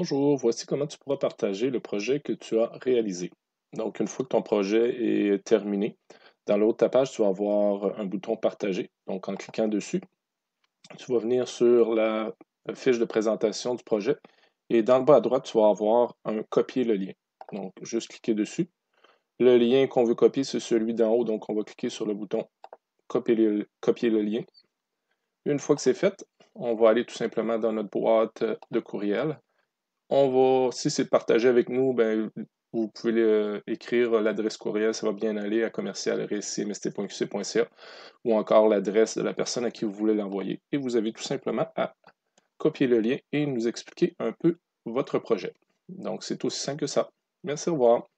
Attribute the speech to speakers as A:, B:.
A: Bonjour, voici comment tu pourras partager le projet que tu as réalisé. Donc, une fois que ton projet est terminé, dans l'autre page, tu vas avoir un bouton Partager. Donc, en cliquant dessus, tu vas venir sur la fiche de présentation du projet et dans le bas à droite, tu vas avoir un Copier le lien. Donc, juste cliquer dessus. Le lien qu'on veut copier, c'est celui d'en haut, donc on va cliquer sur le bouton le, copier le lien. Une fois que c'est fait, on va aller tout simplement dans notre boîte de courriel on va, si c'est partagé avec nous, ben, vous pouvez écrire l'adresse courriel, ça va bien aller à commercial.cmst.qc.ca ou encore l'adresse de la personne à qui vous voulez l'envoyer. Et vous avez tout simplement à copier le lien et nous expliquer un peu votre projet. Donc, c'est aussi simple que ça. Merci, au revoir.